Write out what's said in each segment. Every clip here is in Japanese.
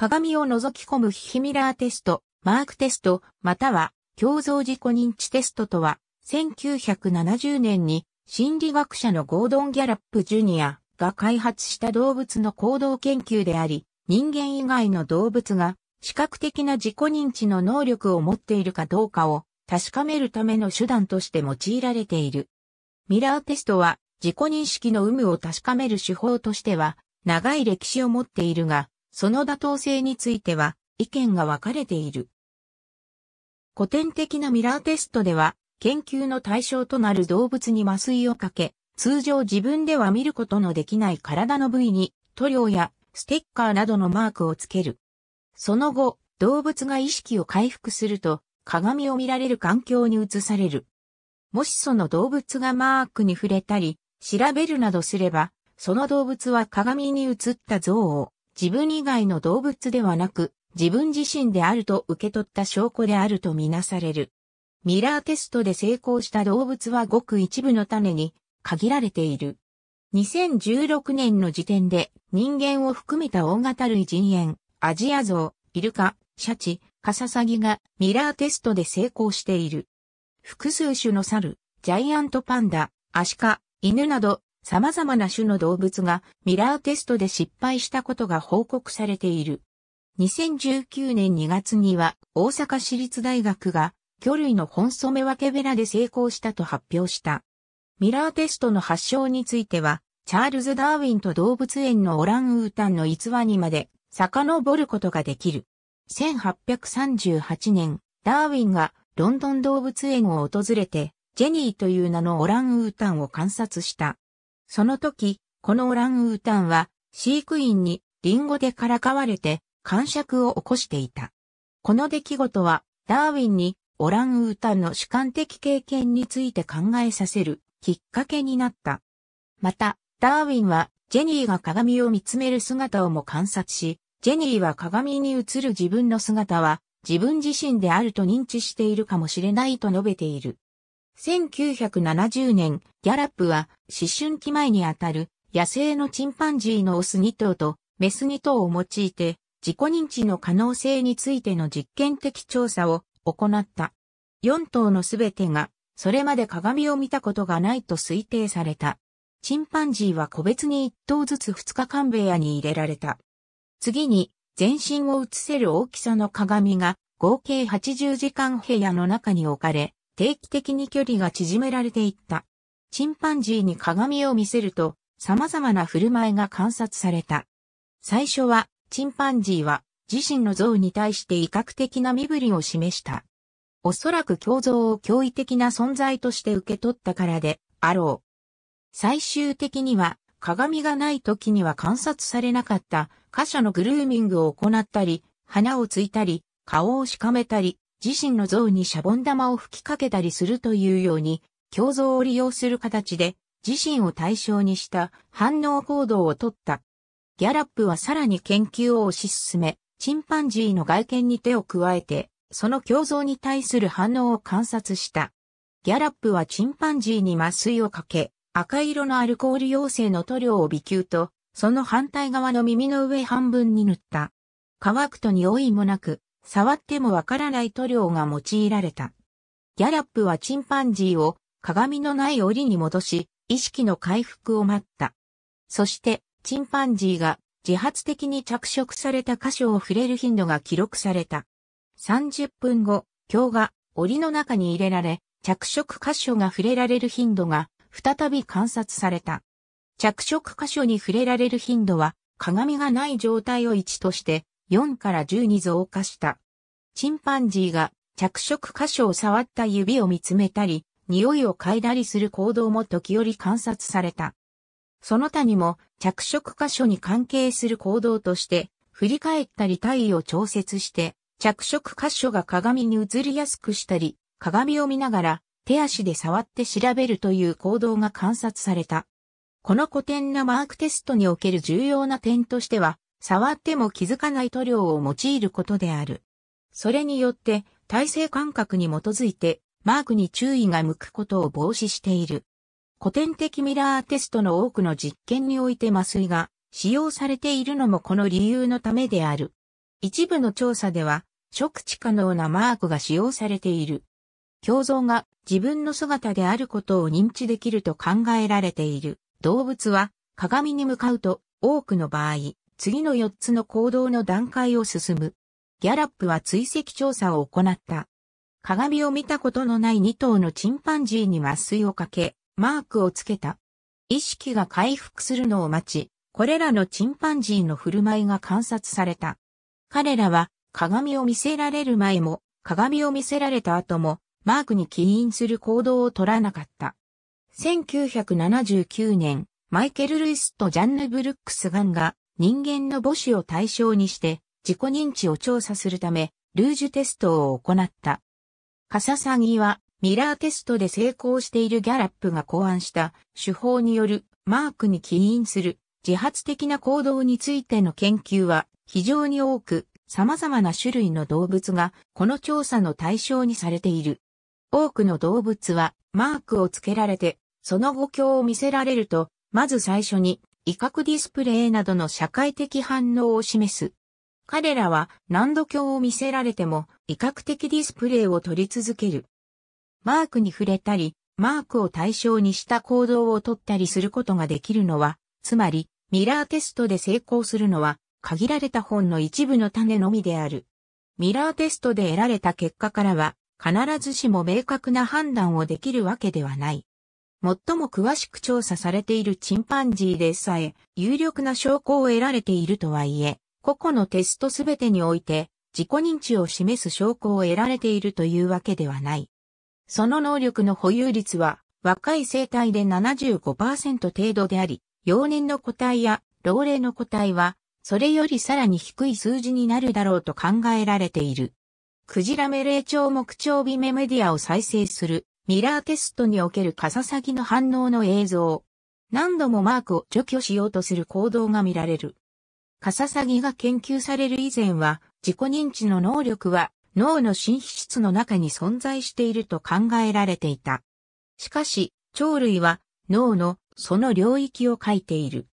鏡を覗き込むヒヒミラーテスト、マークテスト、または共造自己認知テストとは、1970年に心理学者のゴードン・ギャラップ・ジュニアが開発した動物の行動研究であり、人間以外の動物が視覚的な自己認知の能力を持っているかどうかを確かめるための手段として用いられている。ミラーテストは自己認識の有無を確かめる手法としては長い歴史を持っているが、その妥当性については意見が分かれている。古典的なミラーテストでは、研究の対象となる動物に麻酔をかけ、通常自分では見ることのできない体の部位に塗料やステッカーなどのマークをつける。その後、動物が意識を回復すると、鏡を見られる環境に移される。もしその動物がマークに触れたり、調べるなどすれば、その動物は鏡に映った像を自分以外の動物ではなく、自分自身であると受け取った証拠であるとみなされる。ミラーテストで成功した動物はごく一部の種に限られている。2016年の時点で人間を含めた大型類人猿、アジアゾウ、イルカ、シャチ、カササギがミラーテストで成功している。複数種の猿、ジャイアントパンダ、アシカ、犬など様々な種の動物がミラーテストで失敗したことが報告されている。2019年2月には大阪市立大学が魚類の本染め分けベラで成功したと発表した。ミラーテストの発祥については、チャールズ・ダーウィンと動物園のオランウータンの逸話にまで遡ることができる。1838年、ダーウィンがロンドン動物園を訪れて、ジェニーという名のオランウータンを観察した。その時、このオランウータンは飼育員にリンゴでからかわれて感触を起こしていた。この出来事はダーウィンにオランウータンの主観的経験について考えさせるきっかけになった。また、ダーウィンはジェニーが鏡を見つめる姿をも観察し、ジェニーは鏡に映る自分の姿は自分自身であると認知しているかもしれないと述べている。1970年、ギャラップは思春期前にあたる野生のチンパンジーのオス2頭とメス2頭を用いて自己認知の可能性についての実験的調査を行った。4頭のすべてがそれまで鏡を見たことがないと推定された。チンパンジーは個別に1頭ずつ2日間部屋に入れられた。次に全身を映せる大きさの鏡が合計80時間部屋の中に置かれ、定期的に距離が縮められていった。チンパンジーに鏡を見せると、様々な振る舞いが観察された。最初は、チンパンジーは、自身の像に対して威嚇的な身振りを示した。おそらく胸像を驚異的な存在として受け取ったからで、あろう。最終的には、鏡がない時には観察されなかった、貨車のグルーミングを行ったり、花をついたり、顔をしかめたり、自身の像にシャボン玉を吹きかけたりするというように、胸像を利用する形で自身を対象にした反応行動をとった。ギャラップはさらに研究を推し進め、チンパンジーの外見に手を加えて、その胸像に対する反応を観察した。ギャラップはチンパンジーに麻酔をかけ、赤色のアルコール溶性の塗料を微球と、その反対側の耳の上半分に塗った。乾くと匂いもなく、触ってもわからない塗料が用いられた。ギャラップはチンパンジーを鏡のない檻に戻し、意識の回復を待った。そして、チンパンジーが自発的に着色された箇所を触れる頻度が記録された。30分後、鏡が檻の中に入れられ、着色箇所が触れられる頻度が再び観察された。着色箇所に触れられる頻度は鏡がない状態を1として4から10に増加した。チンパンジーが着色箇所を触った指を見つめたり、匂いを嗅いだりする行動も時折観察された。その他にも着色箇所に関係する行動として、振り返ったり体位を調節して、着色箇所が鏡に映りやすくしたり、鏡を見ながら手足で触って調べるという行動が観察された。この古典のマークテストにおける重要な点としては、触っても気づかない塗料を用いることである。それによって、体制感覚に基づいて、マークに注意が向くことを防止している。古典的ミラーテストの多くの実験において麻酔が使用されているのもこの理由のためである。一部の調査では、触知可能なマークが使用されている。胸像が自分の姿であることを認知できると考えられている動物は鏡に向かうと多くの場合、次の4つの行動の段階を進む。ギャラップは追跡調査を行った。鏡を見たことのない2頭のチンパンジーに麻酔をかけ、マークをつけた。意識が回復するのを待ち、これらのチンパンジーの振る舞いが観察された。彼らは鏡を見せられる前も、鏡を見せられた後も、マークに起因する行動を取らなかった。1979年、マイケル・ルイスとジャンヌ・ブルックス・ガンが人間の母子を対象にして自己認知を調査するため、ルージュテストを行った。カササギは、ミラーテストで成功しているギャラップが考案した手法によるマークに起因する自発的な行動についての研究は非常に多く様々な種類の動物がこの調査の対象にされている。多くの動物はマークをつけられてその後強を見せられるとまず最初に威嚇ディスプレイなどの社会的反応を示す。彼らは何度鏡を見せられても威嚇的ディスプレイを取り続ける。マークに触れたり、マークを対象にした行動をとったりすることができるのは、つまり、ミラーテストで成功するのは、限られた本の一部の種のみである。ミラーテストで得られた結果からは、必ずしも明確な判断をできるわけではない。最も詳しく調査されているチンパンジーでさえ、有力な証拠を得られているとはいえ、個々のテストすべてにおいて、自己認知を示す証拠を得られているというわけではない。その能力の保有率は、若い生体で75%程度であり、幼年の個体や老齢の個体は、それよりさらに低い数字になるだろうと考えられている。クジラメ霊長目長ビメメディアを再生するミラーテストにおけるカササギの反応の映像。何度もマークを除去しようとする行動が見られる。カササギが研究される以前は、自己認知の能力は脳の新皮質の中に存在していると考えられていた。しかし、鳥類は脳のその領域を書いている。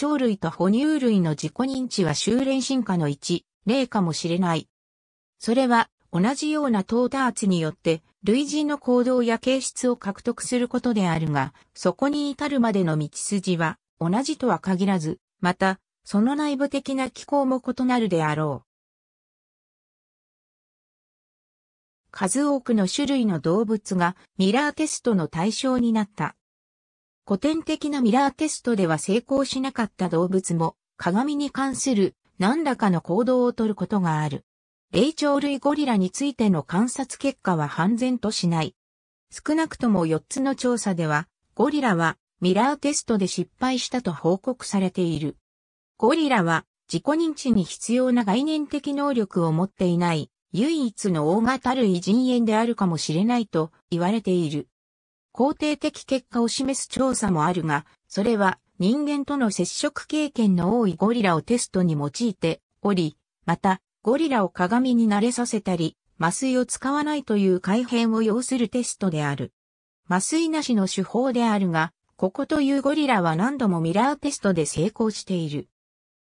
鳥類と哺乳類の自己認知は修練進化の一例かもしれない。それは同じような到達によって類似の行動や形質を獲得することであるが、そこに至るまでの道筋は同じとは限らず、また、その内部的な機構も異なるであろう。数多くの種類の動物がミラーテストの対象になった。古典的なミラーテストでは成功しなかった動物も鏡に関する何らかの行動をとることがある。霊長類ゴリラについての観察結果は判然としない。少なくとも4つの調査では、ゴリラはミラーテストで失敗したと報告されている。ゴリラは自己認知に必要な概念的能力を持っていない唯一の大型類人猿であるかもしれないと言われている。肯定的結果を示す調査もあるが、それは人間との接触経験の多いゴリラをテストに用いており、またゴリラを鏡に慣れさせたり、麻酔を使わないという改変を要するテストである。麻酔なしの手法であるが、ここというゴリラは何度もミラーテストで成功している。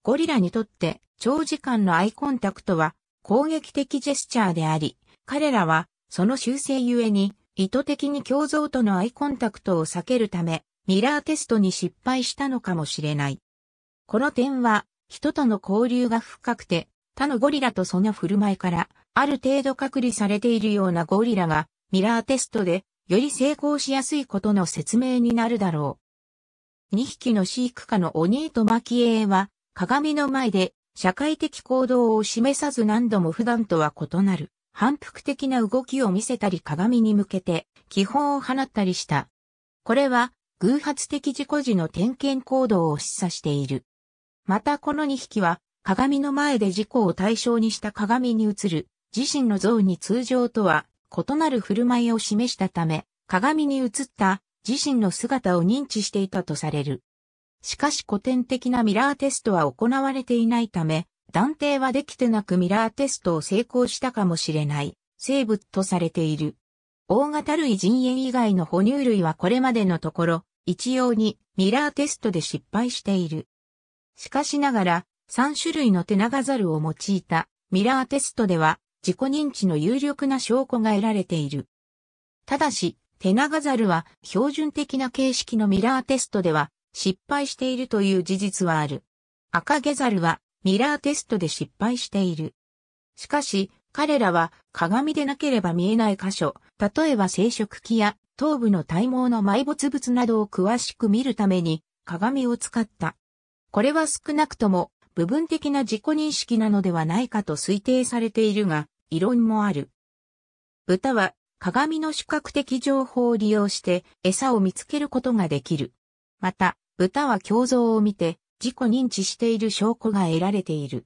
ゴリラにとって長時間のアイコンタクトは攻撃的ジェスチャーであり、彼らはその修正ゆえに意図的に胸像とのアイコンタクトを避けるため、ミラーテストに失敗したのかもしれない。この点は人との交流が深くて他のゴリラとその振る舞いから、ある程度隔離されているようなゴリラが、ミラーテストで、より成功しやすいことの説明になるだろう。2匹の飼育下のオニートマキエイは、鏡の前で、社会的行動を示さず何度も普段とは異なる、反復的な動きを見せたり鏡に向けて、基本を放ったりした。これは、偶発的自己時の点検行動を示唆している。またこの2匹は、鏡の前で自己を対象にした鏡に映る自身の像に通常とは異なる振る舞いを示したため、鏡に映った自身の姿を認知していたとされる。しかし古典的なミラーテストは行われていないため、断定はできてなくミラーテストを成功したかもしれない生物とされている。大型類人猿以外の哺乳類はこれまでのところ、一様にミラーテストで失敗している。しかしながら、3種類の手長ザルを用いたミラーテストでは自己認知の有力な証拠が得られている。ただし、手長ザルは標準的な形式のミラーテストでは失敗しているという事実はある。赤毛ザルはミラーテストで失敗している。しかし、彼らは鏡でなければ見えない箇所、例えば生殖器や頭部の体毛の埋没物などを詳しく見るために鏡を使った。これは少なくとも部分的な自己認識なのではないかと推定されているが、異論もある。豚は鏡の視覚的情報を利用して餌を見つけることができる。また、豚は胸像を見て自己認知している証拠が得られている。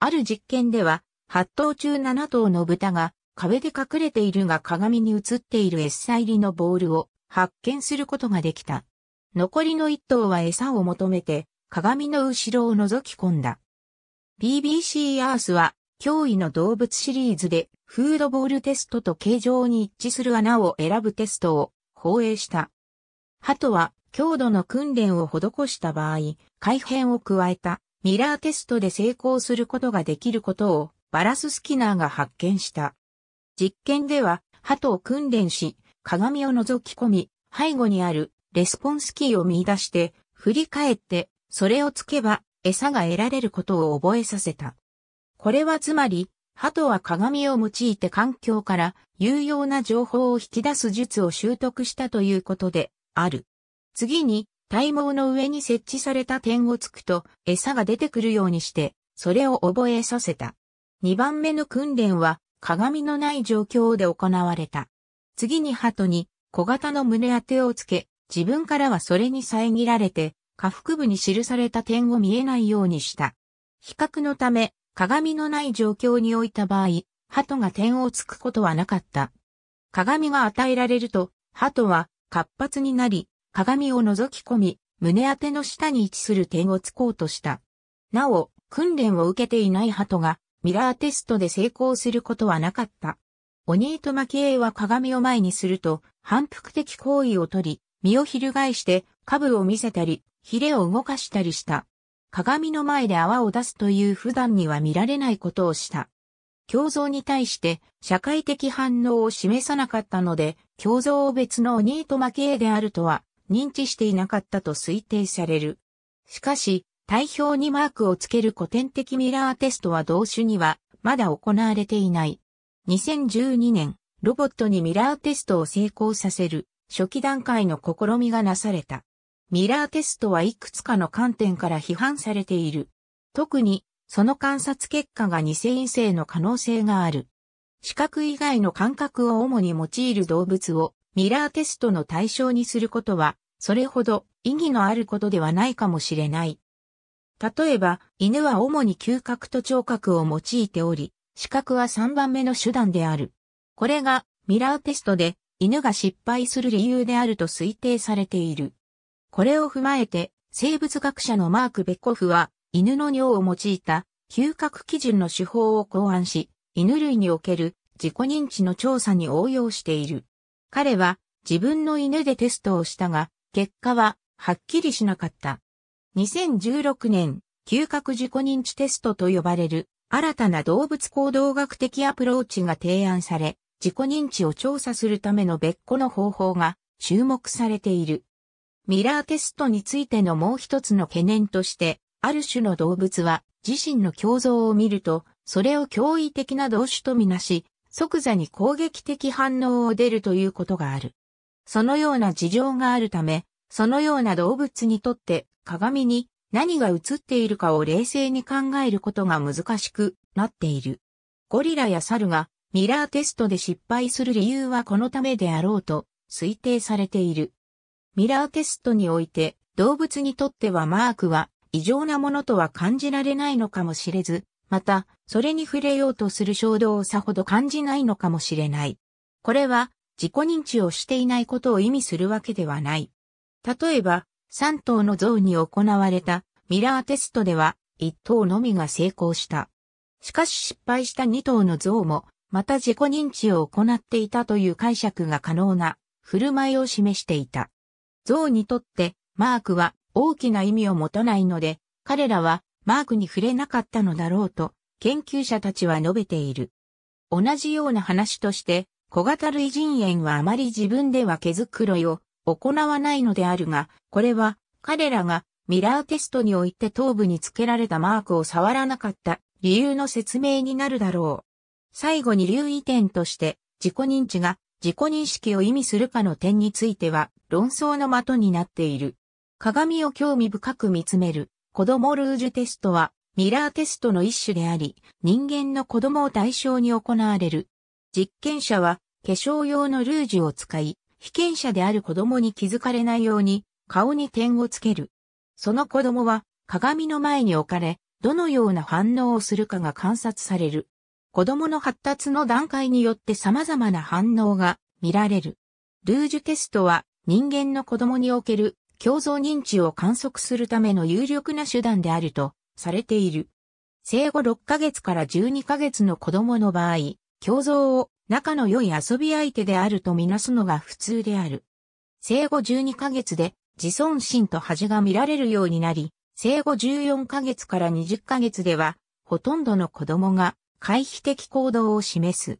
ある実験では、8頭中7頭の豚が壁で隠れているが鏡に映っている餌入りのボールを発見することができた。残りの1頭は餌を求めて鏡の後ろを覗き込んだ。BBC アースは、驚異の動物シリーズで、フードボールテストと形状に一致する穴を選ぶテストを放映した。鳩は、強度の訓練を施した場合、改変を加えたミラーテストで成功することができることをバラス・スキナーが発見した。実験では、鳩を訓練し、鏡を覗き込み、背後にあるレスポンスキーを見出して、振り返ってそれをつけば餌が得られることを覚えさせた。これはつまり、鳩は鏡を用いて環境から有用な情報を引き出す術を習得したということである。次に、体毛の上に設置された点をつくと餌が出てくるようにして、それを覚えさせた。2番目の訓練は鏡のない状況で行われた。次に鳩に小型の胸当てをつけ、自分からはそれに遮られて下腹部に記された点を見えないようにした。比較のため、鏡のない状況に置いた場合、鳩が点をつくことはなかった。鏡が与えられると、鳩は活発になり、鏡を覗き込み、胸当ての下に位置する点をつこうとした。なお、訓練を受けていない鳩が、ミラーテストで成功することはなかった。オニートマキエイは鏡を前にすると、反復的行為をとり、身を翻して、下部を見せたり、ヒレを動かしたりした。鏡の前で泡を出すという普段には見られないことをした。胸像に対して社会的反応を示さなかったので、胸像を別のニート負けであるとは認知していなかったと推定される。しかし、体表にマークをつける古典的ミラーテストは同種にはまだ行われていない。2012年、ロボットにミラーテストを成功させる初期段階の試みがなされた。ミラーテストはいくつかの観点から批判されている。特に、その観察結果が偽陰性の可能性がある。視覚以外の感覚を主に用いる動物をミラーテストの対象にすることは、それほど意義のあることではないかもしれない。例えば、犬は主に嗅覚と聴覚を用いており、視覚は3番目の手段である。これがミラーテストで犬が失敗する理由であると推定されている。これを踏まえて、生物学者のマーク・ベッコフは、犬の尿を用いた嗅覚基準の手法を考案し、犬類における自己認知の調査に応用している。彼は自分の犬でテストをしたが、結果ははっきりしなかった。2016年、嗅覚自己認知テストと呼ばれる新たな動物行動学的アプローチが提案され、自己認知を調査するための別個の方法が注目されている。ミラーテストについてのもう一つの懸念として、ある種の動物は自身の胸像を見ると、それを驚異的な動種とみなし、即座に攻撃的反応を出るということがある。そのような事情があるため、そのような動物にとって鏡に何が映っているかを冷静に考えることが難しくなっている。ゴリラや猿がミラーテストで失敗する理由はこのためであろうと推定されている。ミラーテストにおいて、動物にとってはマークは異常なものとは感じられないのかもしれず、また、それに触れようとする衝動をさほど感じないのかもしれない。これは、自己認知をしていないことを意味するわけではない。例えば、3頭の像に行われたミラーテストでは、1頭のみが成功した。しかし失敗した2頭の像も、また自己認知を行っていたという解釈が可能な振る舞いを示していた。像にとってマークは大きな意味を持たないので、彼らはマークに触れなかったのだろうと研究者たちは述べている。同じような話として、小型類人猿はあまり自分では毛づくろいを行わないのであるが、これは彼らがミラーテストにおいて頭部につけられたマークを触らなかった理由の説明になるだろう。最後に留意点として自己認知が自己認識を意味するかの点については論争の的になっている。鏡を興味深く見つめる子供ルージュテストはミラーテストの一種であり、人間の子供を対象に行われる。実験者は化粧用のルージュを使い、被験者である子供に気づかれないように顔に点をつける。その子供は鏡の前に置かれ、どのような反応をするかが観察される。子供の発達の段階によって様々な反応が見られる。ルージュテストは人間の子供における共造認知を観測するための有力な手段であるとされている。生後6ヶ月から12ヶ月の子供の場合、共造を仲の良い遊び相手であるとみなすのが普通である。生後12ヶ月で自尊心と恥が見られるようになり、生後14ヶ月から20ヶ月では、ほとんどの子供が回避的行動を示す。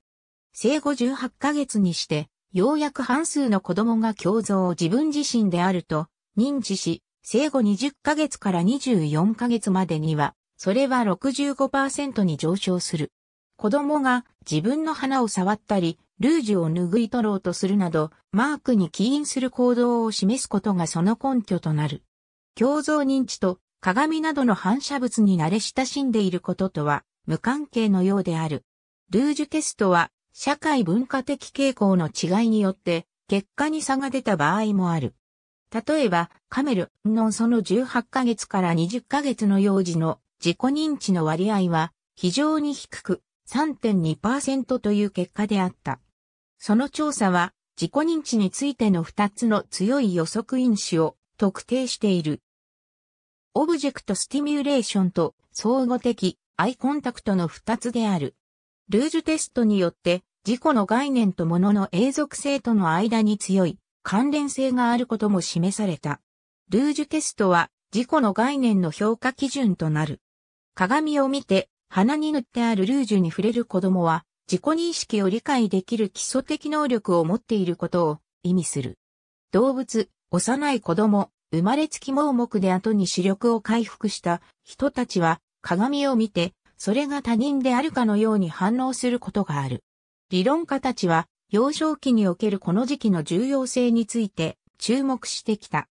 生後18ヶ月にして、ようやく半数の子供が胸像を自分自身であると認知し、生後20ヶ月から24ヶ月までには、それは65%に上昇する。子供が自分の鼻を触ったり、ルージュを拭い取ろうとするなど、マークに起因する行動を示すことがその根拠となる。胸像認知と鏡などの反射物に慣れ親しんでいることとは、無関係のようである。ルージュテストは、社会文化的傾向の違いによって、結果に差が出た場合もある。例えば、カメルのその18ヶ月から20ヶ月の幼児の自己認知の割合は非常に低く3.2%という結果であった。その調査は自己認知についての2つの強い予測因子を特定している。オブジェクトスティミュレーションと相互的アイコンタクトの二つである。ルージュテストによって、自己の概念と物の永続性との間に強い関連性があることも示された。ルージュテストは、自己の概念の評価基準となる。鏡を見て、鼻に塗ってあるルージュに触れる子供は、自己認識を理解できる基礎的能力を持っていることを意味する。動物、幼い子供、生まれつき盲目で後に視力を回復した人たちは鏡を見て、それが他人であるかのように反応することがある。理論家たちは、幼少期におけるこの時期の重要性について注目してきた。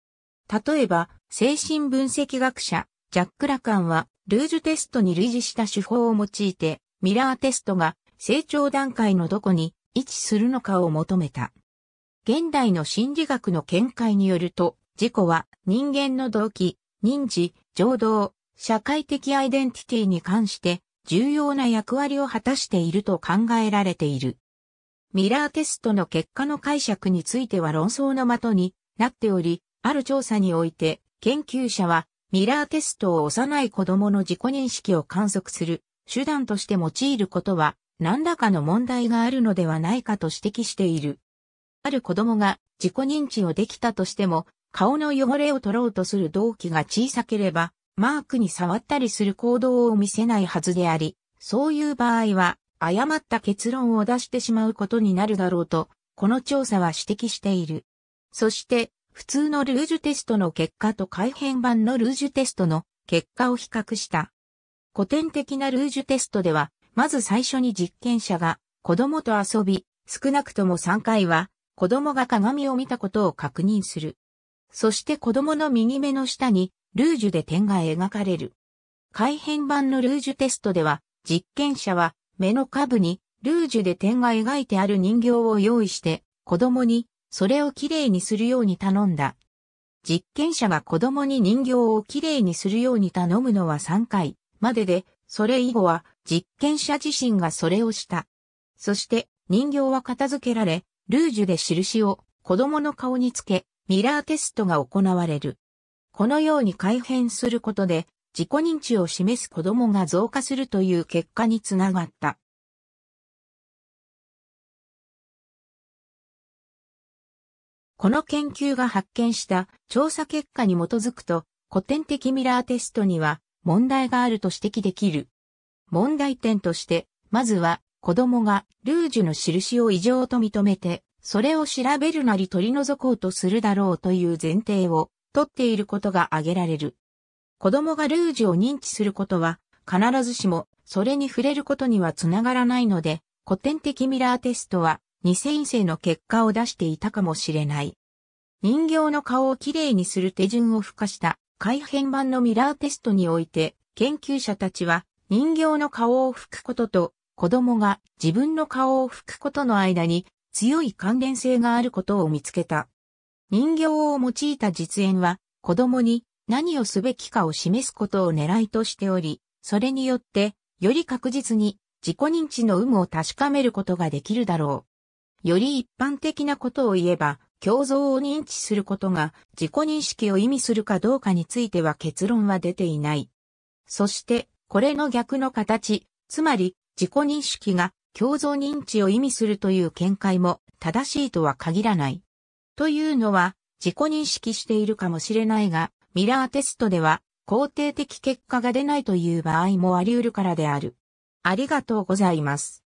例えば、精神分析学者、ジャック・ラカンは、ルージュテストに類似した手法を用いて、ミラーテストが成長段階のどこに位置するのかを求めた。現代の心理学の見解によると、自己は人間の動機、認知、情動、社会的アイデンティティに関して重要な役割を果たしていると考えられている。ミラーテストの結果の解釈については論争の的になっており、ある調査において研究者はミラーテストを幼い子供の自己認識を観測する手段として用いることは何らかの問題があるのではないかと指摘している。ある子供が自己認知をできたとしても顔の汚れを取ろうとする動機が小さければマークに触ったりする行動を見せないはずであり、そういう場合は、誤った結論を出してしまうことになるだろうと、この調査は指摘している。そして、普通のルージュテストの結果と改変版のルージュテストの結果を比較した。古典的なルージュテストでは、まず最初に実験者が子供と遊び、少なくとも3回は子供が鏡を見たことを確認する。そして子供の右目の下にルージュで点が描かれる。改変版のルージュテストでは、実験者は目の下部にルージュで点が描いてある人形を用意して、子供にそれをきれいにするように頼んだ。実験者が子供に人形をきれいにするように頼むのは3回までで、それ以後は実験者自身がそれをした。そして人形は片付けられ、ルージュで印を子供の顔につけ、ミラーテストが行われる。このように改変することで、自己認知を示す子供が増加するという結果につながった。この研究が発見した調査結果に基づくと、古典的ミラーテストには問題があると指摘できる。問題点として、まずは子供がルージュの印を異常と認めて、それを調べるなり取り除こうとするだろうという前提を取っていることが挙げられる。子供がルージュを認知することは、必ずしも、それに触れることにはつながらないので、古典的ミラーテストは、二線性の結果を出していたかもしれない。人形の顔をきれいにする手順を付加した改変版のミラーテストにおいて、研究者たちは人形の顔を拭くことと子供が自分の顔を拭くことの間に強い関連性があることを見つけた。人形を用いた実演は、子供に何をすべきかを示すことを狙いとしており、それによって、より確実に自己認知の有無を確かめることができるだろう。より一般的なことを言えば、共造を認知することが自己認識を意味するかどうかについては結論は出ていない。そして、これの逆の形、つまり自己認識が共造認知を意味するという見解も正しいとは限らない。というのは自己認識しているかもしれないが、ミラーテストでは肯定的結果が出ないという場合もあり得るからである。ありがとうございます。